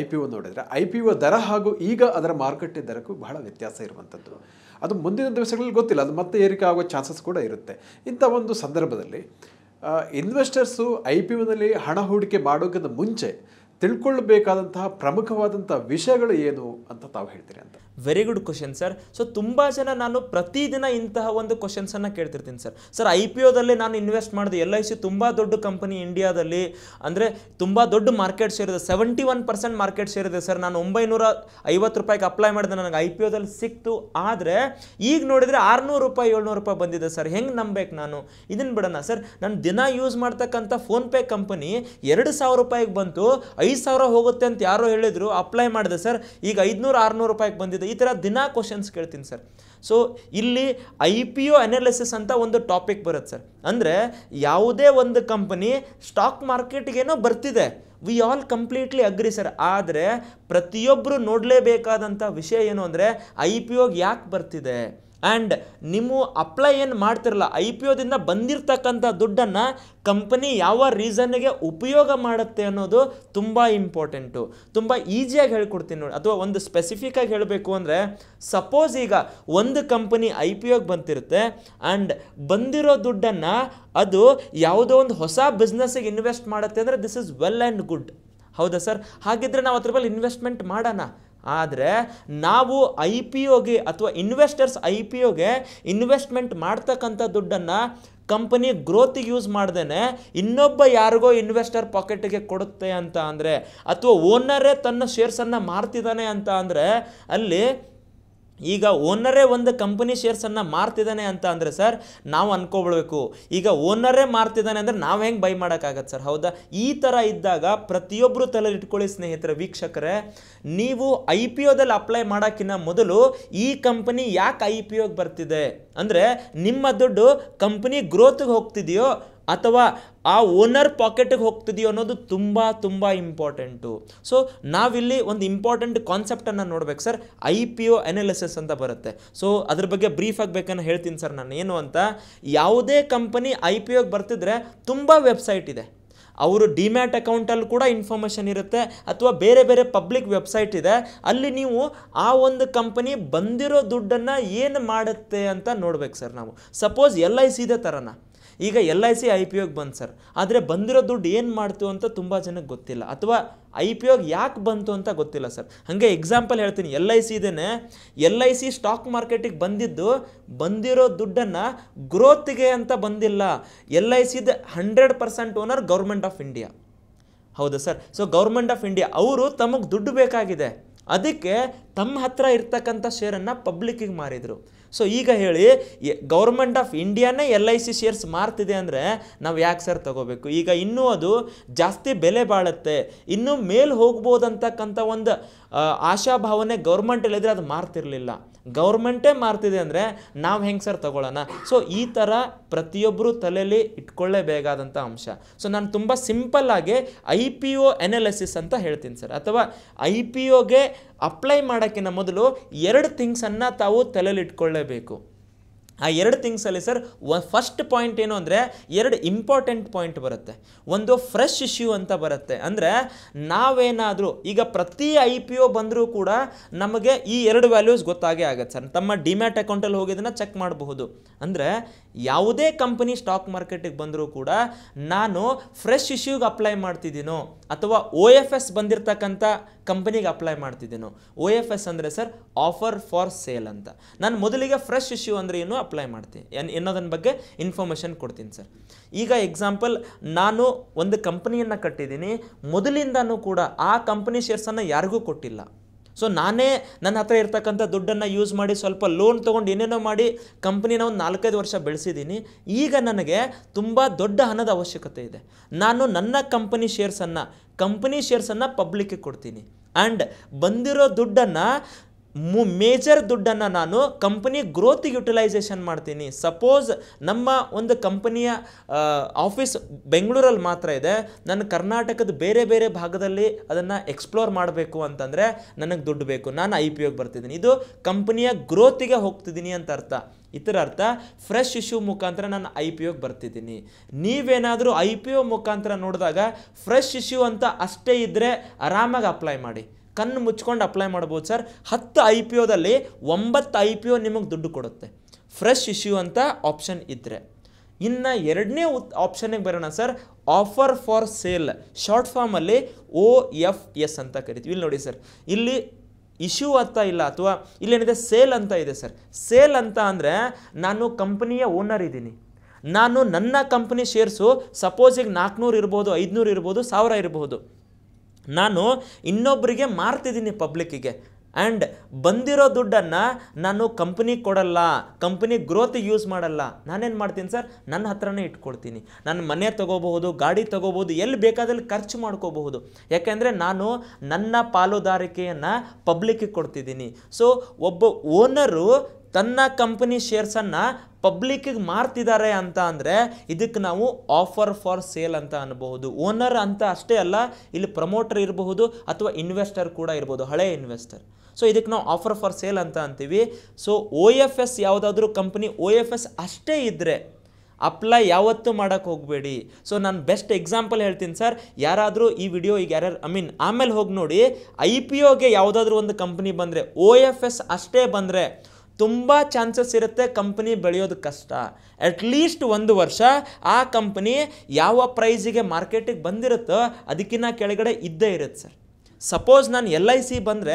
ಐ ಪಿ ಒ ನೋಡಿದರೆ ಐ ಪಿ ಒ ದರ ಹಾಗೂ ಈಗ ಅದರ ಮಾರುಕಟ್ಟೆ ದರಕ್ಕೂ ಬಹಳ ವ್ಯತ್ಯಾಸ ಇರುವಂಥದ್ದು ಅದು ಮುಂದಿನ ದಿವಸಗಳಲ್ಲಿ ಗೊತ್ತಿಲ್ಲ ಅದು ಮತ್ತೆ ಏರಿಕೆ ಆಗುವ ಚಾನ್ಸಸ್ ಕೂಡ ಇರುತ್ತೆ ಇಂಥ ಒಂದು ಸಂದರ್ಭದಲ್ಲಿ ಇನ್ವೆಸ್ಟರ್ಸು ಐ ಪಿ ಒನಲ್ಲಿ ಹಣ ಹೂಡಿಕೆ ಮಾಡೋಕ್ಕಿಂತ ಮುಂಚೆ ತಿಳ್ಕೊಳ್ಬೇಕಾದಂತಹ ಪ್ರಮುಖವಾದಂಥ ವಿಷಯಗಳು ಏನು ಅಂತ ತಾವು ಹೇಳ್ತೀರಿ ಅಂತ very good question sir so ತುಂಬ ಜನ ನಾನು ಪ್ರತಿದಿನ ಇಂತಹ ಒಂದು ಕ್ವಶನ್ಸನ್ನು ಕೇಳ್ತಿರ್ತೀನಿ ಸರ್ ಸರ್ ಐ ಪಿ ಓದಲ್ಲಿ ನಾನು ಇನ್ವೆಸ್ಟ್ ಮಾಡಿದೆ ಎಲ್ ಐ ಸಿ ತುಂಬ ದೊಡ್ಡ ಕಂಪನಿ ಇಂಡಿಯಾದಲ್ಲಿ ಅಂದರೆ ತುಂಬ ದೊಡ್ಡ ಮಾರ್ಕೆಟ್ ಶೇರ್ ಇದೆ seventy one percent market share ಇದೆ ಸರ್ ನಾನು ಒಂಬೈನೂರ ಐವತ್ತು ರೂಪಾಯಿಗೆ ಅಪ್ಲೈ ಮಾಡಿದೆ ನನಗೆ ಐ ಪಿ ಓದಲ್ಲಿ ಸಿಕ್ತು ಆದರೆ ಈಗ ನೋಡಿದರೆ ಆರುನೂರು ರೂಪಾಯಿ ಏಳ್ನೂರು ರೂಪಾಯಿ ಬಂದಿದೆ ಸರ್ ಹೆಂಗೆ ನಂಬೇಕು ನಾನು ಇದನ್ನು ಬಿಡೋಣ ಸರ್ ನಾನು ದಿನ ಯೂಸ್ ಮಾಡ್ತಕ್ಕಂಥ ಫೋನ್ಪೇ ಕಂಪನಿ ಎರಡು ಸಾವಿರ ರೂಪಾಯಿಗೆ ಬಂತು ಐದು ಸಾವಿರ ಹೋಗುತ್ತೆ ಅಂತ ಯಾರೋ ಹೇಳಿದರು ಅಪ್ಲೈ ಮಾಡಿದೆ ಸರ್ ಈಗ ಐದುನೂರು ಆರುನೂರು ರೂಪಾಯಿಗೆ ಬಂದಿದೆ ಈ ಥರ ದಿನ ಕ್ವಶನ್ಸ್ ಕೇಳ್ತೀನಿ ಸರ್ ಸೊ ಇಲ್ಲಿ ಐ ಪಿ ಒ ಅನಾಲಿಸಿಸ್ ಅಂತ ಒಂದು ಟಾಪಿಕ್ ಬರುತ್ತೆ ಸರ್ ಅಂದರೆ ಯಾವುದೇ ಒಂದು ಕಂಪನಿ ಸ್ಟಾಕ್ ಮಾರ್ಕೆಟ್ಗೇನೋ ಬರ್ತಿದೆ we all completely agree sir ಆದರೆ ಪ್ರತಿಯೊಬ್ಬರು ನೋಡಲೇಬೇಕಾದಂಥ ವಿಷಯ ಏನು ಅಂದರೆ ಐ ಪಿ ಒಗೆ ಯಾಕೆ ಬರ್ತಿದೆ ಆ್ಯಂಡ್ ನೀವು ಅಪ್ಲೈ ಏನು ಮಾಡ್ತಿರಲ್ಲ ಐ ಪಿ ಒದಿಂದ ಬಂದಿರತಕ್ಕಂಥ ದುಡ್ಡನ್ನು ಕಂಪನಿ ಯಾವ ರೀಸನ್ಗೆ ಉಪಯೋಗ ಮಾಡುತ್ತೆ ಅನ್ನೋದು ತುಂಬ ಇಂಪಾರ್ಟೆಂಟು ತುಂಬ ಈಸಿಯಾಗಿ ಹೇಳ್ಕೊಡ್ತೀನಿ ನೋಡಿ ಅಥವಾ ಒಂದು ಸ್ಪೆಸಿಫಿಕ್ಕಾಗಿ ಹೇಳಬೇಕು ಅಂದರೆ ಸಪೋಸ್ ಈಗ ಒಂದು ಕಂಪನಿ ಐ ಪಿ ಓಗೆ ಬಂತಿರುತ್ತೆ ಆ್ಯಂಡ್ ಬಂದಿರೋ ದುಡ್ಡನ್ನು ಅದು ಯಾವುದೋ ಒಂದು ಹೊಸ ಬಿಸ್ನೆಸ್ಸಿಗೆ ಇನ್ವೆಸ್ಟ್ ಮಾಡುತ್ತೆ ಅಂದರೆ this is well and good ಹೌದಾ ಸರ್ ಹಾಗಿದ್ರೆ ನಾವು ಅದ್ರ ಮೇಲೆ ಇನ್ವೆಸ್ಟ್ಮೆಂಟ್ ಮಾಡೋಣ ಆದರೆ ನಾವು ಐ ಪಿ ಓಗೆ ಅಥವಾ ಇನ್ವೆಸ್ಟರ್ಸ್ ಐ ಪಿ ಓಗೆ ಇನ್ವೆಸ್ಟ್ಮೆಂಟ್ ಮಾಡ್ತಕ್ಕಂಥ ದುಡ್ಡನ್ನು ಕಂಪನಿ ಗ್ರೋತಿಗೆ ಯೂಸ್ ಮಾಡ್ದೇ ಇನ್ನೊಬ್ಬ ಯಾರಿಗೋ ಇನ್ವೆಸ್ಟರ್ ಪಾಕೆಟ್ಗೆ ಕೊಡುತ್ತೆ ಅಂತ ಅಂದರೆ ಅಥವಾ ಓನರೇ ತನ್ನ ಶೇರ್ಸನ್ನು ಮಾರ್ತಿದ್ದಾನೆ ಅಂತ ಅಂದರೆ ಅಲ್ಲಿ ಈಗ ಓನರೇ ಒಂದು ಕಂಪನಿ ಶೇರ್ಸನ್ನು ಮಾರ್ತಿದ್ದಾನೆ ಅಂತ ಅಂದರೆ ಸರ್ ನಾವು ಅನ್ಕೋಬಿಡ್ಬೇಕು ಈಗ ಓನರೇ ಮಾರ್ತಿದ್ದಾನೆ ಅಂದರೆ ನಾವು ಹೆಂಗೆ ಬೈ ಮಾಡೋಕ್ಕಾಗತ್ತೆ ಸರ್ ಹೌದಾ ಈ ಥರ ಇದ್ದಾಗ ಪ್ರತಿಯೊಬ್ಬರು ತಲೆ ಇಟ್ಕೊಳ್ಳಿ ಸ್ನೇಹಿತರ ವೀಕ್ಷಕರೇ ನೀವು ಐ ಪಿ ಒದಲ್ಲಿ ಅಪ್ಲೈ ಮಾಡೋಕ್ಕಿಂತ ಮೊದಲು ಈ ಕಂಪನಿ ಯಾಕೆ ಐ ಪಿ ಓಗೆ ಬರ್ತಿದೆ ಅಂದರೆ ನಿಮ್ಮ ದುಡ್ಡು ಕಂಪನಿ ಗ್ರೋತ್ಗೆ ಹೋಗ್ತಿದೆಯೋ ಅಥವಾ ಆ ಓನರ್ ಪಾಕೆಟಿಗೆ ಹೋಗ್ತಿದೆಯೋ ಅನ್ನೋದು ತುಂಬ ತುಂಬ ಇಂಪಾರ್ಟೆಂಟು ಸೊ ನಾವಿಲ್ಲಿ ಒಂದು ಇಂಪಾರ್ಟೆಂಟ್ ಕಾನ್ಸೆಪ್ಟನ್ನು ನೋಡ್ಬೇಕು sir I P O analysis ಅಂತ ಬರುತ್ತೆ ಸೊ ಅದ್ರ ಬಗ್ಗೆ ಬ್ರೀಫ್ ಆಗಬೇಕನ್ನು ಹೇಳ್ತೀನಿ ಸರ್ ನಾನು ಏನು ಅಂತ ಯಾವುದೇ ಕಂಪನಿ ಐ ಪಿ ಒಗೆ ಬರ್ತಿದ್ರೆ ತುಂಬ ವೆಬ್ಸೈಟ್ ಇದೆ ಅವರು ಡಿಮ್ಯಾಟ್ ಅಕೌಂಟಲ್ಲಿ ಕೂಡ ಇನ್ಫಾರ್ಮೇಷನ್ ಇರುತ್ತೆ ಅಥವಾ ಬೇರೆ ಬೇರೆ ಪಬ್ಲಿಕ್ ವೆಬ್ಸೈಟ್ ಇದೆ ಅಲ್ಲಿ ನೀವು ಆ ಒಂದು ಕಂಪನಿ ಬಂದಿರೋ ದುಡ್ಡನ್ನು ಏನು ಮಾಡುತ್ತೆ ಅಂತ ನೋಡ್ಬೇಕು ಸರ್ ನಾವು ಸಪೋಸ್ ಎಲ್ ಐ ಸಿ ಇದೆ ಥರನ ಈಗ L I C I P ಒಗೆ ಬಂದು ಸರ್ ಆದರೆ ಬಂದಿರೋ ದುಡ್ಡು ಏನು ಮಾಡ್ತು ಅಂತ ತುಂಬ ಜನಕ್ಕೆ ಗೊತ್ತಿಲ್ಲ ಅಥವಾ ಐ ಪಿ ಒಗೆ ಯಾಕೆ ಬಂತು ಅಂತ ಗೊತ್ತಿಲ್ಲ ಸರ್ ಹಾಗೆ ಎಕ್ಸಾಂಪಲ್ ಹೇಳ್ತೀನಿ ಎಲ್ ಐ ಸಿ ಇದೇನೆ ಎಲ್ ಐ ಸಿ ಸ್ಟಾಕ್ ಮಾರ್ಕೆಟಿಗೆ ಬಂದಿದ್ದು ಬಂದಿರೋ ದುಡ್ಡನ್ನು ಗ್ರೋತ್ಗೆ ಅಂತ ಬಂದಿಲ್ಲ ಎಲ್ ಐ ಸಿದ hundred percent owner government of India ಹೌದಾ sir so government of India ಅವರು ತಮಗೆ ದುಡ್ಡು ಬೇಕಾಗಿದೆ ಅದಕ್ಕೆ ತಮ್ಮ ಹತ್ರ ಇರ್ತಕ್ಕಂಥ ಶೇರನ್ನು ಪಬ್ಲಿಕ್ಕಿಗೆ ಮಾರಿದರು ಸೊ ಈಗ ಹೇಳಿ ಗೌರ್ಮೆಂಟ್ ಆಫ್ ಇಂಡಿಯಾನೇ ಎಲ್ ಐ ಸಿ ಶೇರ್ಸ್ ಮಾರ್ತಿದೆ ಅಂದರೆ ನಾವು ಯಾಕೆ ಸರ್ ತಗೋಬೇಕು ಈಗ ಇನ್ನೂ ಅದು ಜಾಸ್ತಿ ಬೆಲೆ ಬಾಳುತ್ತೆ ಇನ್ನೂ ಮೇಲೆ ಹೋಗ್ಬೋದಂತಕ್ಕಂಥ ಒಂದು ಆಶಾಭಾವನೆ ಗೌರ್ಮೆಂಟ್ ಇಲ್ಲದ್ರೆ ಅದು ಮಾರ್ತಿರಲಿಲ್ಲ ಗೌರ್ಮೆಂಟೇ ಮಾರ್ತಿದೆ ಅಂದರೆ ನಾವು ಹೆಂಗೆ ಸರ್ ತಗೊಳ್ಳೋಣ ಸೊ ಈ ಥರ ಪ್ರತಿಯೊಬ್ಬರು ತಲೆಯಲ್ಲಿ ಇಟ್ಕೊಳ್ಳೇಬೇಕಾದಂಥ ಅಂಶ ಸೊ ನಾನು ತುಂಬ ಸಿಂಪಲ್ಲಾಗಿ ಐ ಪಿ ಒ ಎನಾಲಿಸಿಸ್ ಅಂತ ಹೇಳ್ತೀನಿ ಸರ್ ಅಥವಾ ಐ ಪಿ ಒಗೆ ಅಪ್ಲೈ ಮಾಡೋಕ್ಕಿಂತ ಮೊದಲು ಎರಡು ಥಿಂಗ್ಸನ್ನು ತಾವು ತಲೆಯಲ್ಲಿ ಇಟ್ಕೊಳ್ಳೇಬೇಕು ಆ ಎರಡು ತಿಂಗ್ಸಲ್ಲಿ ಸರ್ ವ ಫಸ್ಟ್ ಪಾಯಿಂಟ್ ಏನು ಅಂದರೆ ಎರಡು ಇಂಪಾರ್ಟೆಂಟ್ ಪಾಯಿಂಟ್ ಬರುತ್ತೆ ಒಂದು ಫ್ರೆಶ್ ಇಶ್ಯೂ ಅಂತ ಬರುತ್ತೆ ಅಂದರೆ ನಾವೇನಾದರೂ ಈಗ ಪ್ರತಿ ಐ ಪಿ ಒ ಬಂದರೂ ಕೂಡ ನಮಗೆ ಈ ಎರಡು ವ್ಯಾಲ್ಯೂಸ್ ಗೊತ್ತಾಗೇ ಆಗುತ್ತೆ ಸರ್ ತಮ್ಮ ಡಿಮ್ಯಾಟ್ ಅಕೌಂಟಲ್ಲಿ ಹೋಗಿದ್ದನ್ನು ಚೆಕ್ ಮಾಡಬಹುದು ಅಂದರೆ ಯಾವುದೇ ಕಂಪನಿ ಸ್ಟಾಕ್ ಮಾರ್ಕೆಟಿಗೆ ಬಂದರೂ ಕೂಡ ನಾನು ಫ್ರೆಶ್ ಇಶ್ಯೂಗೆ ಅಪ್ಲೈ ಮಾಡ್ತಿದ್ದೀನೋ ಅಥವಾ ಓ ಎಫ್ ಎಸ್ ಬಂದಿರತಕ್ಕಂಥ ಕಂಪನಿಗೆ ಅಪ್ಲೈ ಮಾಡ್ತಿದ್ದೀನೋ ಓ ಎಫ್ ಎಸ್ ಅಂದರೆ ಸರ್ ಆಫರ್ ಫಾರ್ ಸೇಲ್ ಅಂತ ನಾನು ಮೊದಲಿಗೆ ಫ್ರೆಶ್ ಇಶ್ಯೂ ಅಂದರೆ ಏನು ಅಪ್ಲೈ ಮಾಡ್ತೀನಿ ಎನ್ ಎನ್ನೋದನ್ನ ಬಗ್ಗೆ ಇನ್ಫಾರ್ಮೇಷನ್ ಕೊಡ್ತೀನಿ ಸರ್ ಈಗ ಎಕ್ಸಾಂಪಲ್ ನಾನು ಒಂದು ಕಂಪ್ನಿಯನ್ನು ಕಟ್ಟಿದ್ದೀನಿ ಮೊದಲಿಂದನೂ ಕೂಡ ಆ ಕಂಪ್ನಿ ಶೇರ್ಸನ್ನು ಯಾರಿಗೂ ಕೊಟ್ಟಿಲ್ಲ ಸೊ ನಾನೇ ನನ್ನ ಹತ್ರ ಇರ್ತಕ್ಕಂಥ ದುಡ್ಡನ್ನು ಯೂಸ್ ಮಾಡಿ ಸ್ವಲ್ಪ ಲೋನ್ ತೊಗೊಂಡು ಏನೇನೋ ಮಾಡಿ ಕಂಪ್ನಿನ ಒಂದು ನಾಲ್ಕೈದು ವರ್ಷ ಬೆಳೆಸಿದ್ದೀನಿ ಈಗ ನನಗೆ ತುಂಬ ದೊಡ್ಡ ಹಣದ ಅವಶ್ಯಕತೆ ಇದೆ ನಾನು ನನ್ನ ಕಂಪನಿ ಶೇರ್ಸನ್ನು ಕಂಪನಿ ಶೇರ್ಸನ್ನು ಪಬ್ಲಿಕ್ಕಿಗೆ ಕೊಡ್ತೀನಿ ಆ್ಯಂಡ್ ಬಂದಿರೋ ದುಡ್ಡನ್ನು ಮು ಮೇಜರ್ ದುಡ್ಡನ್ನು ನಾನು ಕಂಪನಿ ಗ್ರೋತ್ ಯುಟಿಲೈಸೇಷನ್ ಮಾಡ್ತೀನಿ ಸಪೋಸ್ ನಮ್ಮ ಒಂದು ಕಂಪನಿಯ ಆಫೀಸ್ ಬೆಂಗಳೂರಲ್ಲಿ ಮಾತ್ರ ಇದೆ ನನ್ನ ಕರ್ನಾಟಕದ ಬೇರೆ ಬೇರೆ ಭಾಗದಲ್ಲಿ ಅದನ್ನು ಎಕ್ಸ್ಪ್ಲೋರ್ ಮಾಡಬೇಕು ಅಂತಂದರೆ ನನಗೆ ದುಡ್ಡು ಬೇಕು ನಾನು ಐ ಪಿ ಒಗೆ ಬರ್ತಿದ್ದೀನಿ ಇದು ಕಂಪನಿಯ ಗ್ರೋತಿಗೆ ಹೋಗ್ತಿದ್ದೀನಿ ಅಂತ ಅರ್ಥ ಇತರ ಅರ್ಥ ಫ್ರೆಶ್ ಇಶ್ಯೂ ಮುಖಾಂತರ ನಾನು ಐ ಪಿ ಒಗೆ ಬರ್ತಿದ್ದೀನಿ ನೀವೇನಾದರೂ ಐ ಪಿ ಒ ಮುಖಾಂತರ ನೋಡಿದಾಗ ಫ್ರೆಶ್ ಇಶ್ಯೂ ಅಂತ ಅಷ್ಟೇ ಇದ್ದರೆ ಆರಾಮಾಗಿ ಅಪ್ಲೈ ಮಾಡಿ ಕಣ್ಣು ಮುಚ್ಕೊಂಡು ಅಪ್ಲೈ ಮಾಡ್ಬೋದು ಸರ್ ಹತ್ತು ಐ ಪಿ ಓದಲ್ಲಿ ಒಂಬತ್ತು ಐ ಪಿ ಓ ನಿಮಗೆ ದುಡ್ಡು ಕೊಡುತ್ತೆ ಫ್ರೆಶ್ ಇಶ್ಯೂ ಅಂತ ಆಪ್ಷನ್ ಇದ್ದರೆ ಇನ್ನು ಎರಡನೇ ಉತ್ ಆಪ್ಷನಿಗೆ ಬರೋಣ sir offer for sale short ಫಾರ್ಮಲ್ಲಿ ಓ ಎಫ್ ಎಸ್ ಅಂತ ಕರಿತೀವಿ ಇಲ್ಲಿ ನೋಡಿ ಸರ್ ಇಲ್ಲಿ ಇಶ್ಯೂ ಅಂತ ಇಲ್ಲ ಅಥವಾ ಇಲ್ಲೇನಿದೆ ಸೇಲ್ ಅಂತ ಇದೆ ಸರ್ ಸೇಲ್ ಅಂತ ಅಂದರೆ ನಾನು ಕಂಪ್ನಿಯ ಓನರ್ ಇದ್ದೀನಿ ನಾನು ನನ್ನ ಕಂಪ್ನಿ ಶೇರ್ಸು ಸಪೋಸಿಗೆ ನಾಲ್ಕುನೂರು ಇರ್ಬೋದು ಐದುನೂರು ಇರ್ಬೋದು ಸಾವಿರ ಇರಬಹುದು ನಾನು ಇನ್ನೊಬ್ಬರಿಗೆ ಮಾರ್ತಿದ್ದೀನಿ ಪಬ್ಲಿಕ್ಕಿಗೆ ಆ್ಯಂಡ್ ಬಂದಿರೋ ದುಡ್ಡನ್ನು ನಾನು ಕಂಪ್ನಿ ಕೊಡಲ್ಲ ಕಂಪ್ನಿ ಗ್ರೋತ್ ಯೂಸ್ ಮಾಡಲ್ಲ ನಾನೇನು ಮಾಡ್ತೀನಿ ಸರ್ ನನ್ನ ಹತ್ರನೇ ಇಟ್ಕೊಳ್ತೀನಿ ನಾನು ಮನೆ ತೊಗೋಬಹುದು ಗಾಡಿ ತೊಗೋಬೋದು ಎಲ್ಲಿ ಬೇಕಾದಲ್ಲಿ ಖರ್ಚು ಮಾಡ್ಕೋಬಹುದು ಯಾಕೆಂದರೆ ನಾನು ನನ್ನ ಪಾಲುದಾರಿಕೆಯನ್ನು ಪಬ್ಲಿಕ್ಕಿಗೆ ಕೊಡ್ತಿದ್ದೀನಿ ಸೊ ಒಬ್ಬ ಓನರು ತನ್ನ ಕಂಪನಿ ಶೇರ್ಸನ್ನು ಪಬ್ಲಿಕ್ಕಿಗೆ ಮಾರ್ತಿದ್ದಾರೆ ಅಂತ ಅಂದರೆ ಇದಕ್ಕೆ ನಾವು ಆಫರ್ ಫಾರ್ ಸೇಲ್ ಅಂತ ಅನ್ಬಹುದು ಓನರ್ ಅಂತ ಅಷ್ಟೇ ಅಲ್ಲ ಇಲ್ಲಿ ಪ್ರಮೋಟರ್ ಇರಬಹುದು ಅಥವಾ ಇನ್ವೆಸ್ಟರ್ ಕೂಡ ಇರ್ಬೋದು ಹಳೆ ಇನ್ವೆಸ್ಟರ್ ಸೊ ಇದಕ್ಕೆ ನಾವು ಆಫರ್ ಫಾರ್ ಸೇಲ್ ಅಂತ ಅಂತೀವಿ ಸೊ ಓ ಎಫ್ ಎಸ್ ಯಾವುದಾದ್ರೂ ಕಂಪ್ನಿ ಓ ಎಫ್ ಎಸ್ ಅಷ್ಟೇ ಇದ್ದರೆ ಅಪ್ಲೈ ಯಾವತ್ತೂ ಮಾಡೋಕ್ಕೆ ಹೋಗಬೇಡಿ ಸೊ ನಾನು ಬೆಸ್ಟ್ ಎಕ್ಸಾಂಪಲ್ ಹೇಳ್ತೀನಿ ಸರ್ ಯಾರಾದರೂ ಈ ವಿಡಿಯೋ ಈಗ ಯಾರು ಐ ಮೀನ್ ಆಮೇಲೆ ಹೋಗಿ ನೋಡಿ ಐ ಪಿ ಒಗೆ ಯಾವುದಾದ್ರೂ ಒಂದು ಕಂಪ್ನಿ ಬಂದರೆ ಒ ಎಫ್ ಎಸ್ ಅಷ್ಟೇ ಬಂದರೆ ತುಂಬ ಚಾನ್ಸಸ್ ಇರುತ್ತೆ ಕಂಪ್ನಿ ಬೆಳೆಯೋದು ಕಷ್ಟ ಅಟ್ಲೀಸ್ಟ್ ಒಂದು ವರ್ಷ ಆ ಕಂಪ್ನಿ ಯಾವ ಪ್ರೈಸಿಗೆ ಮಾರ್ಕೆಟಿಗೆ ಬಂದಿರುತ್ತೋ ಅದಕ್ಕಿಂತ ಕೆಳಗಡೆ ಇದ್ದೇ ಇರುತ್ತೆ ಸರ್ ಸಪೋಸ್ ನಾನು ಎಲ್ ಐ ಸಿ ಬಂದರೆ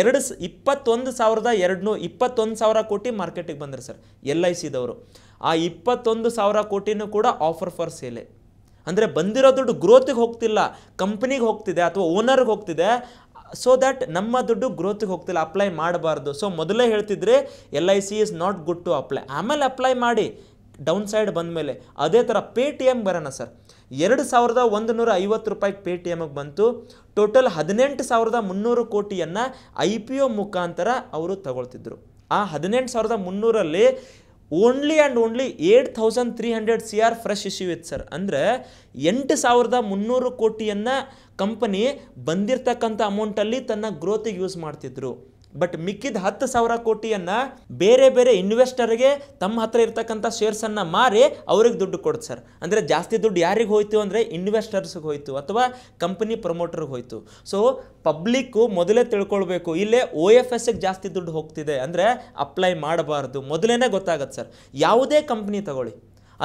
ಎರಡು ಸ ಇಪ್ಪತ್ತೊಂದು ಸಾವಿರದ ಎರಡು ಇಪ್ಪತ್ತೊಂದು ಸಾವಿರ ಕೋಟಿ ಮಾರ್ಕೆಟಿಗೆ ಬಂದರು ಸರ್ ಎಲ್ ಐ ಸಿದವರು ಆ ಇಪ್ಪತ್ತೊಂದು ಸಾವಿರ ಕೋಟಿನೂ ಕೂಡ ಆಫರ್ ಫಾರ್ ಸೇಲೆ ಅಂದರೆ ಬಂದಿರೋ ದುಡ್ಡು ಗ್ರೋತಿಗೆ ಹೋಗ್ತಿಲ್ಲ ಕಂಪ್ನಿಗೆ ಹೋಗ್ತಿದೆ ಅಥವಾ ಓನರ್ಗೆ ಹೋಗ್ತಿದೆ ಸೊ ದ್ಯಾಟ್ ನಮ್ಮ ದುಡ್ಡು ಗ್ರೋತ್ಗೆ ಹೋಗ್ತಿಲ್ಲ ಅಪ್ಲೈ ಮಾಡಬಾರ್ದು ಸೊ ಮೊದಲೇ ಹೇಳ್ತಿದ್ರೆ L I C is not good to apply ಆಮೇಲೆ ಅಪ್ಲೈ ಮಾಡಿ ಡೌನ್ ಸೈಡ್ ಬಂದ ಮೇಲೆ ಅದೇ ಥರ ಪೇ ಟಿ ಎಮ್ ಬರೋಣ ಸರ್ ಎರಡು ಸಾವಿರದ ಒಂದು ನೂರ ಐವತ್ತು ರೂಪಾಯಿಗೆ ಪೇ ಟಿ ಎಮ್ಗೆ ಬಂತು ಟೋಟಲ್ ಹದಿನೆಂಟು ಸಾವಿರದ ಮುನ್ನೂರು ಕೋಟಿಯನ್ನು ಐ ಪಿ ಒ ಮುಖಾಂತರ ಅವರು ತಗೊಳ್ತಿದ್ರು ಆ ಹದಿನೆಂಟು ಸಾವಿರದ ಮುನ್ನೂರಲ್ಲಿ only and only eight thousand three hundred C R fresh issue ಇತ್ತು ಸರ್ ಅಂದರೆ ಎಂಟು ಸಾವಿರದ ಮುನ್ನೂರು ಕೋಟಿಯನ್ನು ಕಂಪನಿ ಬಂದಿರತಕ್ಕಂಥ ಅಮೌಂಟಲ್ಲಿ ತನ್ನ ಗ್ರೋತಿಗೆ ಯೂಸ್ ಮಾಡ್ತಿದ್ರು ಬಟ್ ಮಿಕ್ಕಿದ ಹತ್ತು ಸಾವಿರ ಕೋಟಿಯನ್ನು ಬೇರೆ ಬೇರೆ ಇನ್ವೆಸ್ಟರ್ಗೆ ತಮ್ಮ ಹತ್ರ ಇರ್ತಕ್ಕಂಥ ಶೇರ್ಸನ್ನು ಮಾರಿ ಅವ್ರಿಗೆ ದುಡ್ಡು ಕೊಡ್ತು ಸರ್ ಅಂದರೆ ಜಾಸ್ತಿ ದುಡ್ಡು ಯಾರಿಗೆ ಹೋಯಿತು ಅಂದರೆ ಇನ್ವೆಸ್ಟರ್ಸ್ಗೆ ಹೋಯಿತು ಅಥವಾ ಕಂಪನಿ ಪ್ರಮೋಟರ್ಗೆ ಹೋಯಿತು ಸೊ ಪಬ್ಲಿಕ್ಕು ಮೊದಲೇ ತಿಳ್ಕೊಳ್ಬೇಕು ಇಲ್ಲೇ ಒ ಎಫ್ ಎಸ್ಗೆ ಜಾಸ್ತಿ ದುಡ್ಡು ಹೋಗ್ತಿದೆ ಅಂದರೆ ಅಪ್ಲೈ ಮಾಡಬಾರ್ದು ಮೊದಲೇ ಗೊತ್ತಾಗತ್ತೆ ಸರ್ ಯಾವುದೇ ಕಂಪ್ನಿ ತಗೊಳ್ಳಿ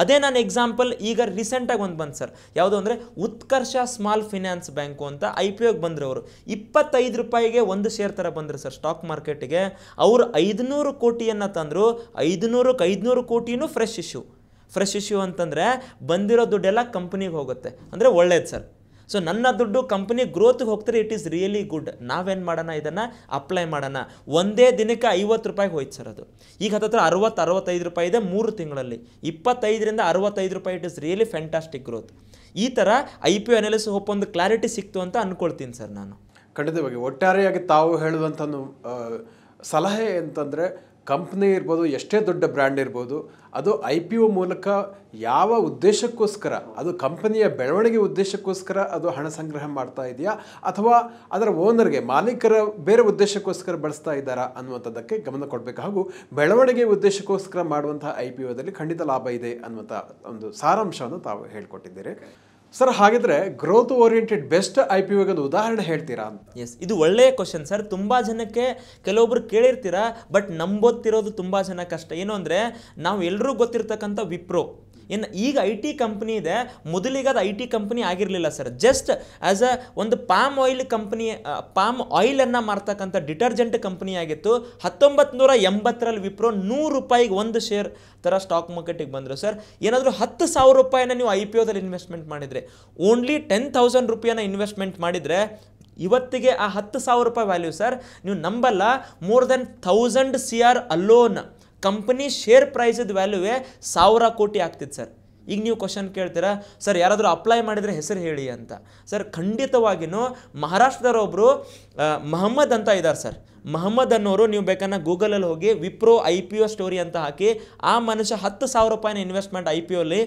ಅದೇ ನಾನು ಎಕ್ಸಾಂಪಲ್ ಈಗ ರೀಸೆಂಟಾಗಿ ಒಂದು ಬಂದು ಸರ್ ಯಾವುದು ಅಂದರೆ ಉತ್ಕರ್ಷ ಸ್ಮಾಲ್ ಫಿನಾನ್ಸ್ ಬ್ಯಾಂಕು ಅಂತ ಐ ಪಿ ಒಗೆ ಬಂದರು ಅವರು ಇಪ್ಪತ್ತೈದು ರೂಪಾಯಿಗೆ ಒಂದು ಶೇರ್ ಥರ ಬಂದರು ಸರ್ ಸ್ಟಾಕ್ ಮಾರ್ಕೆಟಿಗೆ ಅವರು ಐದುನೂರು ಕೋಟಿಯನ್ನು ತಂದರು ಐದುನೂರಕ್ಕೆ ಐದುನೂರು ಕೋಟಿನೂ ಫ್ರೆಶ್ ಇಶ್ಯೂ ಫ್ರೆಶ್ ಇಶ್ಯೂ ಅಂತಂದರೆ ಬಂದಿರೋ ದುಡ್ಡೆಲ್ಲ ಕಂಪ್ನಿಗೆ ಹೋಗುತ್ತೆ ಅಂದರೆ ಒಳ್ಳೇದು ಸರ್ ಸೊ ನನ್ನ ದುಡ್ಡು ಕಂಪ್ನಿ ಗ್ರೋತ್ಗೆ ಹೋಗ್ತಾರೆ ಇಟ್ ಈಸ್ ರಿಯಲಿ ಗುಡ್ ನಾವೇನು ಮಾಡೋಣ ಇದನ್ನು ಅಪ್ಲೈ ಮಾಡೋಣ ಒಂದೇ ದಿನಕ್ಕೆ ಐವತ್ತು ರೂಪಾಯಿಗೆ ಹೋಯ್ತು ಸರ್ ಅದು ಈಗ ಹತ್ತತ್ರ ಅರವತ್ತು ಅರವತ್ತೈದು ರೂಪಾಯಿ ಇದೆ ಮೂರು ತಿಂಗಳಲ್ಲಿ ಇಪ್ಪತ್ತೈದರಿಂದ ಅರವತ್ತೈದು ರೂಪಾಯಿ it is really fantastic growth ಈ ಥರ ಐ ಪಿ ಅನಾಲಿಸ್ ಹೋಪ್ ಒಂದು ಕ್ಲಾರಿಟಿ ಸಿಕ್ತು ಅಂತ ಅಂದ್ಕೊಳ್ತೀನಿ ಸರ್ ನಾನು ಖಂಡಿತವಾಗಿ ಒಟ್ಟಾರೆಯಾಗಿ ತಾವು ಹೇಳುವಂಥ ಸಲಹೆ ಅಂತಂದರೆ ಕಂಪ್ನಿ ಇರ್ಬೋದು ಎಷ್ಟೇ ದೊಡ್ಡ ಬ್ರ್ಯಾಂಡ್ ಇರ್ಬೋದು ಅದು ಐ ಪಿ ಒ ಮೂಲಕ ಯಾವ ಉದ್ದೇಶಕ್ಕೋಸ್ಕರ ಅದು ಕಂಪನಿಯ ಬೆಳವಣಿಗೆ ಉದ್ದೇಶಕ್ಕೋಸ್ಕರ ಅದು ಹಣ ಸಂಗ್ರಹ ಮಾಡ್ತಾ ಇದೆಯಾ ಅಥವಾ ಅದರ ಓನರ್ಗೆ ಮಾಲೀಕರ ಬೇರೆ ಉದ್ದೇಶಕ್ಕೋಸ್ಕರ ಬಳಸ್ತಾ ಇದ್ದಾರಾ ಅನ್ನುವಂಥದ್ದಕ್ಕೆ ಗಮನ ಕೊಡಬೇಕು ಹಾಗೂ ಬೆಳವಣಿಗೆ ಉದ್ದೇಶಕ್ಕೋಸ್ಕರ ಮಾಡುವಂತಹ ಐ ಪಿ ಒದಲ್ಲಿ ಖಂಡಿತ ಲಾಭ ಇದೆ ಅನ್ನುವಂಥ ಒಂದು ಸಾರಾಂಶವನ್ನು ತಾವು ಹೇಳಿಕೊಟ್ಟಿದ್ದೀರಿ ಸರ್ ಹಾಗಿದ್ರೆ growth oriented best I P ಒಂದು ಉದಾಹರಣೆ ಹೇಳ್ತೀರಾ ಎಸ್ ಇದು ಒಳ್ಳೆಯ ಕ್ವಶನ್ ಸರ್ ತುಂಬ ಜನಕ್ಕೆ ಕೆಲವೊಬ್ರು ಕೇಳಿರ್ತೀರಾ ಬಟ್ ನಂಬೋತಿರೋದು ತುಂಬ ಕಷ್ಟ ಏನು ಅಂದರೆ ನಾವು ಎಲ್ಲರೂ ಗೊತ್ತಿರ್ತಕ್ಕಂಥ ವಿಪ್ರೋ ಇನ್ನು ಈಗ ಐ ಟಿ ಕಂಪ್ನಿ ಇದೆ ಮೊದಲಿಗೆ ಅದು ಐ ಟಿ ಕಂಪ್ನಿ ಆಗಿರಲಿಲ್ಲ ಸರ್ ಜಸ್ಟ್ ಆ್ಯಸ್ ಅ ಒಂದು ಪಾಮ್ ಆಯಿಲ್ ಕಂಪ್ನಿ ಪಾಮ್ ಆಯಿಲನ್ನು ಮಾರ್ತಕ್ಕಂಥ ಡಿಟರ್ಜೆಂಟ್ ಕಂಪ್ನಿ ಆಗಿತ್ತು ಹತ್ತೊಂಬತ್ತು ನೂರ ಎಂಬತ್ತರಲ್ಲಿ ವಿಪ್ರೋ ನೂರು ರೂಪಾಯಿಗೆ ಒಂದು ಶೇರ್ ಥರ ಸ್ಟಾಕ್ ಮಾರ್ಕೆಟಿಗೆ ಬಂದರು ಸರ್ ಏನಾದರೂ ಹತ್ತು ಸಾವಿರ ರೂಪಾಯಿನ ನೀವು ಐ ಪಿ ಓದಲ್ಲಿ ಇನ್ವೆಸ್ಟ್ಮೆಂಟ್ ಮಾಡಿದರೆ ಓನ್ಲಿ ಟೆನ್ ತೌಸಂಡ್ ರೂಪಾಯಿನ ಇನ್ವೆಸ್ಟ್ಮೆಂಟ್ ಮಾಡಿದರೆ ಇವತ್ತಿಗೆ ಆ ಹತ್ತು ಸಾವಿರ ರೂಪಾಯಿ ವ್ಯಾಲ್ಯೂ ಸರ್ ನೀವು ನಂಬಲ್ಲ more than thousand C R alone company share ಪ್ರೈಸದ ವ್ಯಾಲ್ಯೂವೇ ಸಾವಿರ ಕೋಟಿ ಆಗ್ತಿತ್ತು ಸರ್ ಈಗ ನೀವು ಕ್ವಶನ್ ಕೇಳ್ತೀರಾ ಸರ್ ಯಾರಾದರೂ ಅಪ್ಲೈ ಮಾಡಿದರೆ ಹೆಸರು ಹೇಳಿ ಅಂತ ಸರ್ ಖಂಡಿತವಾಗಿಯೂ ಮಹಾರಾಷ್ಟ್ರದವರೊಬ್ಬರು ಮಹಮ್ಮದ್ ಅಂತ ಇದ್ದಾರೆ ಸರ್ ಮಹಮ್ಮದ್ ಅನ್ನೋರು ನೀವು ಬೇಕನ್ನ ಗೂಗಲಲ್ಲಿ ಹೋಗಿ Wipro I P O story ಅಂತ ಹಾಕಿ ಆ ಮನುಷ್ಯ ಹತ್ತು ಸಾವಿರ ರೂಪಾಯಿನ ಇನ್ವೆಸ್ಟ್ಮೆಂಟ್ ಐ ಪಿ ಒಲ್ಲಿ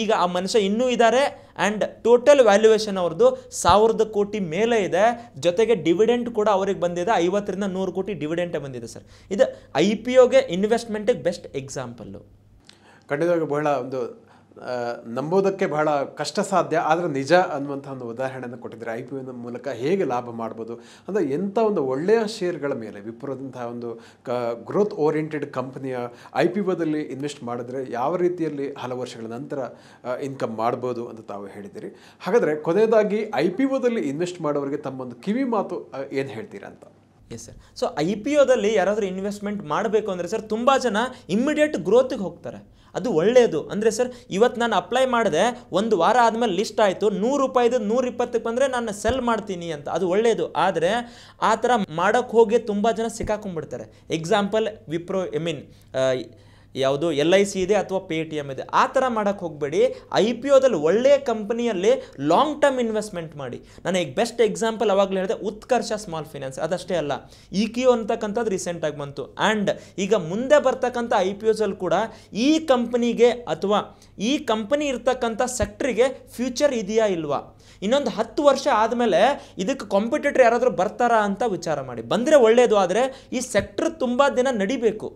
ಈಗ ಆ ಮನುಷ್ಯ ಇನ್ನೂ ಇದ್ದಾರೆ ಆ್ಯಂಡ್ ಟೋಟಲ್ ವ್ಯಾಲ್ಯೂಯೇಷನ್ ಅವ್ರದ್ದು ಸಾವಿರದ ಕೋಟಿ ಮೇಲೆ ಇದೆ ಜೊತೆಗೆ ಡಿವಿಡೆಂಟ್ ಕೂಡ ಅವ್ರಿಗೆ ಬಂದಿದೆ ಐವತ್ತರಿಂದ ನೂರು ಕೋಟಿ ಡಿವಿಡೆಂಟೇ ಬಂದಿದೆ ಸರ್ ಇದು ಐ ಪಿ ಒಗೆ ಇನ್ವೆಸ್ಟ್ಮೆಂಟಿಗೆ ಬೆಸ್ಟ್ ಎಕ್ಸಾಂಪಲ್ಲು ಖಂಡಿತವಾಗಿ ಬಹಳ ಒಂದು ನಂಬೋದಕ್ಕೆ ಬಹಳ ಕಷ್ಟ ಸಾಧ್ಯ ಆದರೆ ನಿಜ ಅನ್ನುವಂಥ ಒಂದು ಉದಾಹರಣೆಯನ್ನು ಕೊಟ್ಟಿದ್ದಾರೆ ಐ ಪಿ ಒನ ಮೂಲಕ ಹೇಗೆ ಲಾಭ ಮಾಡ್ಬೋದು ಅಂದರೆ ಎಂಥ ಒಂದು ಒಳ್ಳೆಯ ಶೇರ್ಗಳ ಮೇಲೆ ವಿಪ್ರದಂತಹ ಒಂದು ಕ ಗ್ರೋತ್ ಓರಿಯೆಂಟೆಡ್ ಕಂಪ್ನಿಯ ಐ ಪಿ ಒದಲ್ಲಿ ಇನ್ವೆಸ್ಟ್ ಮಾಡಿದ್ರೆ ಯಾವ ರೀತಿಯಲ್ಲಿ ಹಲವು ವರ್ಷಗಳ ನಂತರ ಇನ್ಕಮ್ ಮಾಡ್ಬೋದು ಅಂತ ತಾವು ಹೇಳಿದ್ದೀರಿ ಹಾಗಾದರೆ ಕೊನೆಯದಾಗಿ ಐ ಪಿ ಒದಲ್ಲಿ ಇನ್ವೆಸ್ಟ್ ಮಾಡೋರಿಗೆ ತಮ್ಮೊಂದು ಕಿವಿ ಮಾತು ಏನು ಹೇಳ್ತೀರಾ ಅಂತ yes sir so I P ಒದಲ್ಲಿ ಯಾರಾದರೂ ಇನ್ವೆಸ್ಟ್ಮೆಂಟ್ ಮಾಡಬೇಕು ಅಂದರೆ ಸರ್ ತುಂಬ ಜನ ಇಮ್ಮಿಡಿಯೇಟ್ ಗ್ರೋತಿಗೆ ಹೋಗ್ತಾರೆ ಅದು ಒಳ್ಳೆಯದು ಅಂದರೆ ಸರ್ ಇವತ್ತು ನಾನು ಅಪ್ಲೈ ಮಾಡಿದೆ ಒಂದು ವಾರ ಆದಮೇಲೆ ಲಿಸ್ಟ್ ಆಯಿತು ನೂರು ರೂಪಾಯಿದು ನೂರ ಇಪ್ಪತ್ತಕ್ಕೆ ಬಂದರೆ ನಾನು ಸೆಲ್ ಮಾಡ್ತೀನಿ ಅಂತ ಅದು ಒಳ್ಳೆಯದು ಆದರೆ ಆ ಥರ ಮಾಡೋಕ್ಕೆ ಹೋಗಿ ತುಂಬ ಜನ ಸಿಕ್ಕಾಕೊಂಡ್ಬಿಡ್ತಾರೆ ಎಕ್ಸಾಂಪಲ್ ವಿಪ್ರೋ ಐ ಮೀನ್ ಯಾವುದು ಎಲ್ ಐ ಸಿ ಇದೆ ಅಥವಾ ಪೇ ಟಿ ಎಮ್ ಇದೆ ಆ ಥರ ಮಾಡೋಕ್ಕೆ ಹೋಗಬೇಡಿ ಐ ಪಿ ಓದಲ್ಲಿ ಒಳ್ಳೆಯ ಕಂಪ್ನಿಯಲ್ಲಿ ಲಾಂಗ್ ಟರ್ಮ್ ಇನ್ವೆಸ್ಟ್ಮೆಂಟ್ ಮಾಡಿ ನನಗೆ ಬೆಸ್ಟ್ ಎಕ್ಸಾಂಪಲ್ ಅವಾಗಲೇ ಹೇಳಿದೆ ಉತ್ಕರ್ಷ ಸ್ಮಾಲ್ ಫೈನಾನ್ಸ್ ಅದಷ್ಟೇ ಅಲ್ಲ ಇ e ಕಿಯೋ ಅಂತಕ್ಕಂಥದ್ದು ರೀಸೆಂಟಾಗಿ ಬಂತು ಆ್ಯಂಡ್ ಈಗ ಮುಂದೆ ಬರ್ತಕ್ಕಂಥ ಐ ಪಿ ಒಸಲ್ಲಿ ಕೂಡ ಈ ಕಂಪ್ನಿಗೆ ಅಥವಾ ಈ ಕಂಪ್ನಿ ಇರ್ತಕ್ಕಂಥ ಸೆಕ್ಟ್ರಿಗೆ ಫ್ಯೂಚರ್ ಇದೆಯಾ ಇಲ್ವಾ ಇನ್ನೊಂದು ಹತ್ತು ವರ್ಷ ಆದಮೇಲೆ ಇದಕ್ಕೆ ಕಾಂಪಿಟೇಟರ್ ಯಾರಾದರೂ ಬರ್ತಾರಾ ಅಂತ ವಿಚಾರ ಮಾಡಿ ಬಂದರೆ ಒಳ್ಳೆಯದು ಆದರೆ ಈ ಸೆಕ್ಟ್ರ್ ತುಂಬ ದಿನ ನಡಿಬೇಕು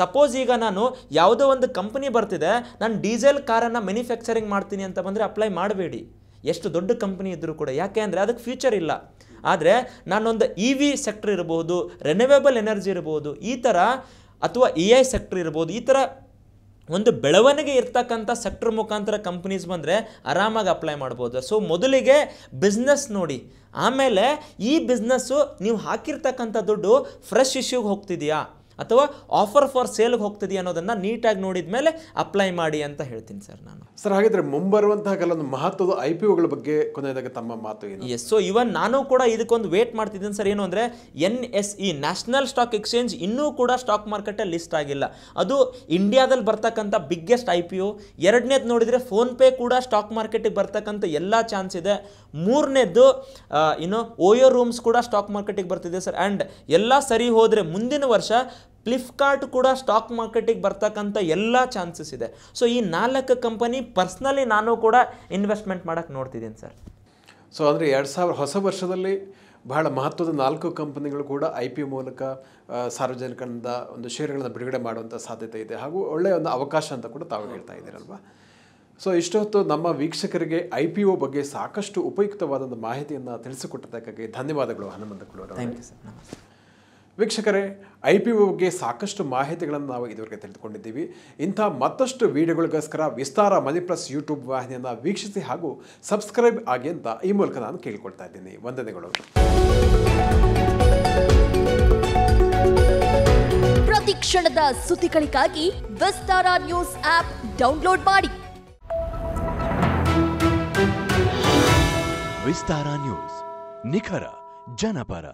ಸಪೋಸ್ ಈಗ ನಾನು ಯಾವುದೋ ಒಂದು ಕಂಪ್ನಿ ಬರ್ತಿದೆ ನಾನು ಡೀಸೆಲ್ ಕಾರನ್ನು ಮ್ಯಾನುಫ್ಯಾಕ್ಚರಿಂಗ್ ಮಾಡ್ತೀನಿ ಅಂತ ಬಂದರೆ ಅಪ್ಲೈ ಮಾಡಬೇಡಿ ಎಷ್ಟು ದೊಡ್ಡ ಕಂಪ್ನಿ ಇದ್ದರೂ ಕೂಡ ಯಾಕೆ ಅಂದರೆ ಅದಕ್ಕೆ ಫ್ಯೂಚರ್ ಇಲ್ಲ ಆದರೆ ನಾನೊಂದು ಇ ವಿ ಸೆಕ್ಟ್ರ್ ಇರ್ಬೋದು ರೆನ್ಯೂವೇಬಲ್ ಎನರ್ಜಿ ಇರ್ಬೋದು ಈ ಥರ ಅಥವಾ ಎ ಐ ಸೆಕ್ಟ್ರ್ ಇರ್ಬೋದು ಈ ಥರ ಒಂದು ಬೆಳವಣಿಗೆ ಇರ್ತಕ್ಕಂಥ ಸೆಕ್ಟ್ರ್ ಮುಖಾಂತರ ಕಂಪ್ನೀಸ್ ಬಂದರೆ ಆರಾಮಾಗಿ ಅಪ್ಲೈ ಮಾಡ್ಬೋದು ಸೊ ಮೊದಲಿಗೆ ಬಿಸ್ನೆಸ್ ನೋಡಿ ಆಮೇಲೆ ಈ ಬಿಸ್ನೆಸ್ಸು ನೀವು ಹಾಕಿರ್ತಕ್ಕಂಥ ದುಡ್ಡು ಫ್ರೆಶ್ ಇಶ್ಯೂಗೆ ಹೋಗ್ತಿದೆಯಾ ಅಥವಾ ಆಫರ್ ಫಾರ್ ಸೇಲ್ಗೆ ಹೋಗ್ತಿದೆಯಾ ಅನ್ನೋದನ್ನು ನೀಟಾಗಿ ನೋಡಿದ ಮೇಲೆ ಅಪ್ಲೈ ಮಾಡಿ ಅಂತ ಹೇಳ್ತೀನಿ ಸರ್ ನಾನು ಸರ್ ಹಾಗಿದ್ರೆ ಮುಂಬರುವಂತಹ ಕೆಲವೊಂದು ಮಹತ್ವದ ಐ ಪಿ ಒಗಳ ಬಗ್ಗೆ ಕೊನೆಯದಾಗ ತಮ್ಮ ಮಾತು ಏನು ಎಸ್ ಸೊ ಇವನ್ ನಾನು ಕೂಡ ಇದಕ್ಕೊಂದು ವೇಟ್ ಮಾಡ್ತಿದ್ದೀನಿ ಸರ್ ಏನು ಅಂದರೆ N S E national stock exchange ಇನ್ನೂ ಕೂಡ ಸ್ಟಾಕ್ ಮಾರ್ಕೆಟಲ್ಲಿ ಲಿಸ್ಟ್ ಆಗಿಲ್ಲ ಅದು ಇಂಡಿಯಾದಲ್ಲಿ ಬರ್ತಕ್ಕಂಥ ಬಿಗ್ಗೆಸ್ಟ್ ಐ ಪಿ ಒ ಎರಡನೇದು ನೋಡಿದರೆ ಫೋನ್ಪೇ ಕೂಡ ಸ್ಟಾಕ್ ಮಾರ್ಕೆಟಿಗೆ ಬರ್ತಕ್ಕಂಥ ಎಲ್ಲ ಚಾನ್ಸ್ ಇದೆ ಮೂರನೇದು ಇನ್ನು ಓಯೋ ರೂಮ್ಸ್ ಕೂಡ ಸ್ಟಾಕ್ ಮಾರ್ಕೆಟಿಗೆ ಬರ್ತಿದೆ ಸರ್ ಆ್ಯಂಡ್ ಎಲ್ಲ ಸರಿ ಹೋದರೆ ಮುಂದಿನ ವರ್ಷ ಫ್ಲಿಪ್ಕಾರ್ಟ್ ಕೂಡ ಸ್ಟಾಕ್ ಮಾರ್ಕೆಟಿಗೆ ಬರ್ತಕ್ಕಂಥ ಎಲ್ಲ ಚಾನ್ಸಸ್ ಇದೆ ಸೊ ಈ ನಾಲ್ಕು ಕಂಪನಿ ಪರ್ಸ್ನಲಿ ನಾನು ಕೂಡ ಇನ್ವೆಸ್ಟ್ಮೆಂಟ್ ಮಾಡೋಕ್ಕೆ ನೋಡ್ತಿದ್ದೀನಿ ಸರ್ ಸೊ ಅಂದರೆ ಎರಡು ಸಾವಿರ ಹೊಸ ವರ್ಷದಲ್ಲಿ ಬಹಳ ಮಹತ್ವದ ನಾಲ್ಕು ಕಂಪನಿಗಳು ಕೂಡ ಐ ಪಿ ಮೂಲಕ ಸಾರ್ವಜನಿಕರಿಂದ ಒಂದು ಷೇರುಗಳನ್ನು ಬಿಡುಗಡೆ ಮಾಡುವಂಥ ಸಾಧ್ಯತೆ ಇದೆ ಹಾಗೂ ಒಳ್ಳೆಯ ಒಂದು ಅವಕಾಶ ಅಂತ ಕೂಡ ತಾವು ಹೇಳ್ತಾ ಇದ್ದೀರಲ್ವಾ ಸೊ ಇಷ್ಟೊತ್ತು ನಮ್ಮ ವೀಕ್ಷಕರಿಗೆ ಐ ಪಿ ಒ ಬಗ್ಗೆ ಸಾಕಷ್ಟು ಉಪಯುಕ್ತವಾದಂಥ ಮಾಹಿತಿಯನ್ನು ತಿಳಿಸಿಕೊಟ್ಟಿದ್ದಕ್ಕಾಗಿ ಧನ್ಯವಾದಗಳು ಹನುಮಂತ ಥ್ಯಾಂಕ್ ಯು ಸರ್ ನಮಸ್ತೆ ವೀಕ್ಷಕರೇ ಐ ಪಿ ಒ ಬಗ್ಗೆ ಸಾಕಷ್ಟು ಮಾಹಿತಿಗಳನ್ನು ನಾವು ಇದುವರೆಗೆ ತಿಳಿದುಕೊಂಡಿದ್ದೀವಿ ಇಂಥ ಮತ್ತಷ್ಟು ವಿಡಿಯೋಗಳಿಗೋಸ್ಕರ ವಿಸ್ತಾರ ಮಲಿಪ್ಲಸ್ ಯೂಟ್ಯೂಬ್ ವಾಹಿನಿಯನ್ನು ವೀಕ್ಷಿಸಿ ಹಾಗೂ ಸಬ್ಸ್ಕ್ರೈಬ್ ಆಗಿ ಅಂತ ಈ ಮೂಲಕ ನಾನು ಕೇಳಿಕೊಳ್ತಾ ಇದ್ದೀನಿ ವಂದನೆಗಳು ಪ್ರತಿ ಕ್ಷಣದ ಸುದ್ದಿಗಳಿಗಾಗಿ ವಿಸ್ತಾರ ನ್ಯೂಸ್ ಆಪ್ ಡೌನ್ಲೋಡ್ ಮಾಡಿ ವಿಸ್ತಾರ ನ್ಯೂಸ್ ನಿಖರ ಜನಪರ